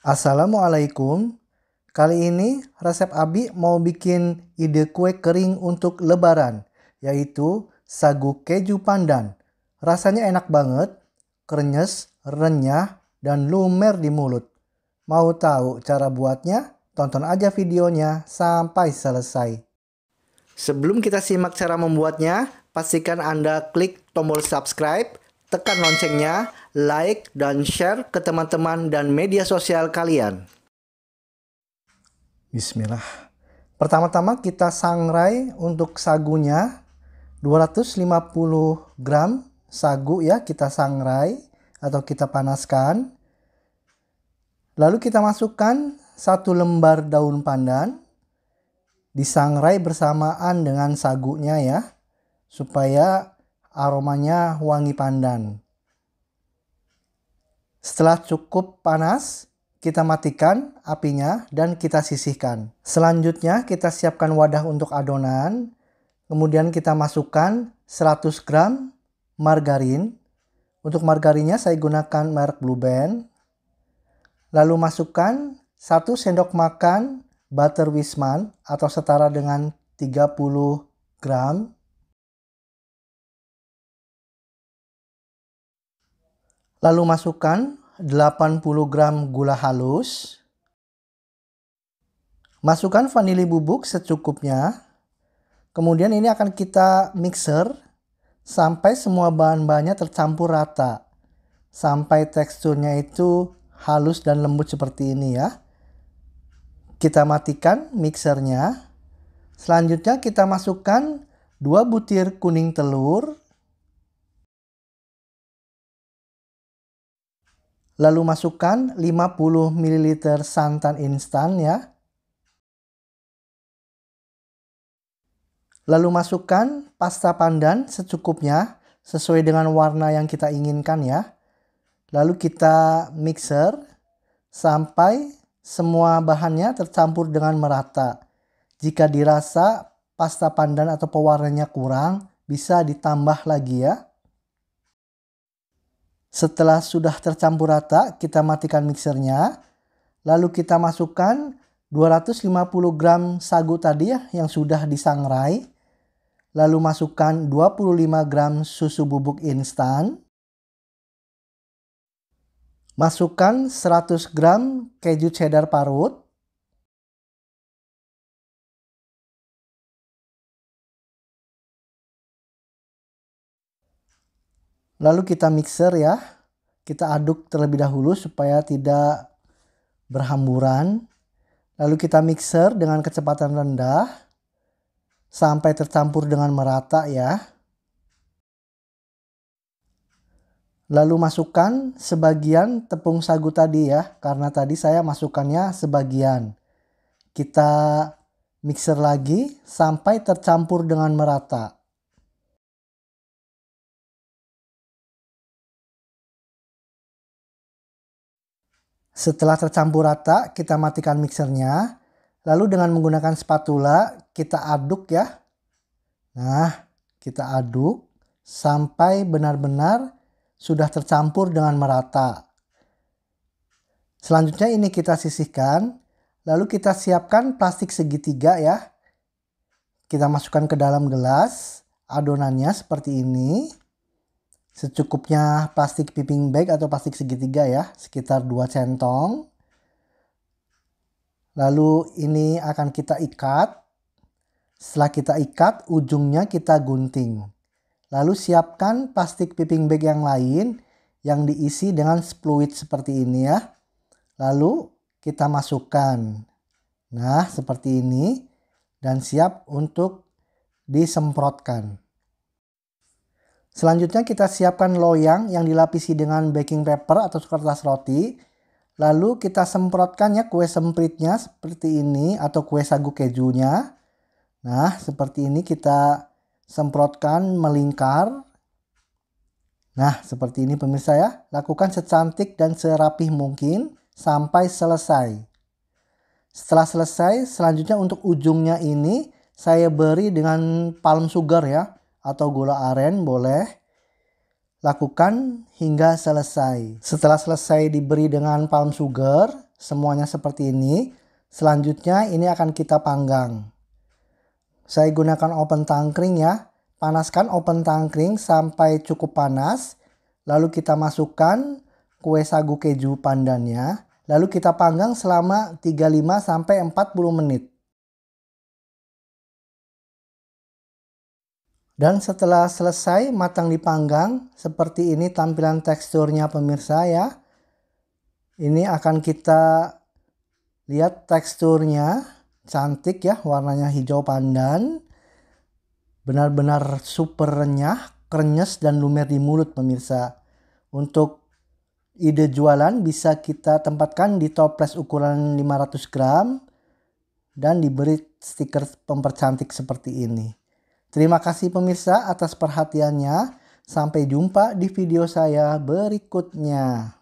Assalamualaikum. Kali ini resep Abi mau bikin ide kue kering untuk lebaran, yaitu sagu keju pandan. Rasanya enak banget, krenyes, renyah, dan lumer di mulut. Mau tahu cara buatnya? Tonton aja videonya sampai selesai. Sebelum kita simak cara membuatnya, pastikan Anda klik tombol subscribe tekan loncengnya, like, dan share ke teman-teman dan media sosial kalian. Bismillah. Pertama-tama kita sangrai untuk sagunya 250 gram sagu ya kita sangrai atau kita panaskan. Lalu kita masukkan satu lembar daun pandan disangrai bersamaan dengan sagunya ya supaya aromanya wangi pandan. Setelah cukup panas, kita matikan apinya dan kita sisihkan. Selanjutnya kita siapkan wadah untuk adonan. Kemudian kita masukkan 100 gram margarin. Untuk margarinnya saya gunakan merek Blue Band. Lalu masukkan 1 sendok makan butter Wisman atau setara dengan 30 gram Lalu masukkan 80 gram gula halus. Masukkan vanili bubuk secukupnya. Kemudian ini akan kita mixer sampai semua bahan-bahannya tercampur rata. Sampai teksturnya itu halus dan lembut seperti ini ya. Kita matikan mixernya. Selanjutnya kita masukkan 2 butir kuning telur Lalu masukkan 50 ml santan instan ya. Lalu masukkan pasta pandan secukupnya sesuai dengan warna yang kita inginkan ya. Lalu kita mixer sampai semua bahannya tercampur dengan merata. Jika dirasa pasta pandan atau pewarnanya kurang, bisa ditambah lagi ya. Setelah sudah tercampur rata, kita matikan mixernya. Lalu kita masukkan 250 gram sagu tadi ya yang sudah disangrai. Lalu masukkan 25 gram susu bubuk instan. Masukkan 100 gram keju cheddar parut. Lalu kita mixer ya. Kita aduk terlebih dahulu supaya tidak berhamburan. Lalu kita mixer dengan kecepatan rendah sampai tercampur dengan merata ya. Lalu masukkan sebagian tepung sagu tadi ya, karena tadi saya masukkannya sebagian. Kita mixer lagi sampai tercampur dengan merata. Setelah tercampur rata, kita matikan mixernya. Lalu dengan menggunakan spatula, kita aduk ya. Nah, kita aduk sampai benar-benar sudah tercampur dengan merata. Selanjutnya ini kita sisihkan. Lalu kita siapkan plastik segitiga ya. Kita masukkan ke dalam gelas adonannya seperti ini secukupnya plastik piping bag atau plastik segitiga ya, sekitar 2 centong. Lalu ini akan kita ikat. Setelah kita ikat, ujungnya kita gunting. Lalu siapkan plastik piping bag yang lain yang diisi dengan fluid seperti ini ya. Lalu kita masukkan. Nah, seperti ini dan siap untuk disemprotkan. Selanjutnya kita siapkan loyang yang dilapisi dengan baking paper atau kertas roti. Lalu kita semprotkan ya kue sempritnya seperti ini atau kue sagu kejunya. Nah, seperti ini kita semprotkan melingkar. Nah, seperti ini pemirsa ya. Lakukan secantik dan serapih mungkin sampai selesai. Setelah selesai, selanjutnya untuk ujungnya ini saya beri dengan palm sugar ya atau gula aren boleh lakukan hingga selesai. Setelah selesai diberi dengan palm sugar, semuanya seperti ini. Selanjutnya ini akan kita panggang. Saya gunakan open tangkring ya. Panaskan open tangkring sampai cukup panas. Lalu kita masukkan kue sagu keju pandannya. Lalu kita panggang selama 35 sampai 40 menit. Dan setelah selesai matang dipanggang, seperti ini tampilan teksturnya pemirsa ya. Ini akan kita lihat teksturnya, cantik ya, warnanya hijau pandan. Benar-benar super renyah, krenyes dan lumer di mulut pemirsa. Untuk ide jualan bisa kita tempatkan di toples ukuran 500 gram dan diberi stiker pempercantik seperti ini. Terima kasih pemirsa atas perhatiannya. Sampai jumpa di video saya berikutnya.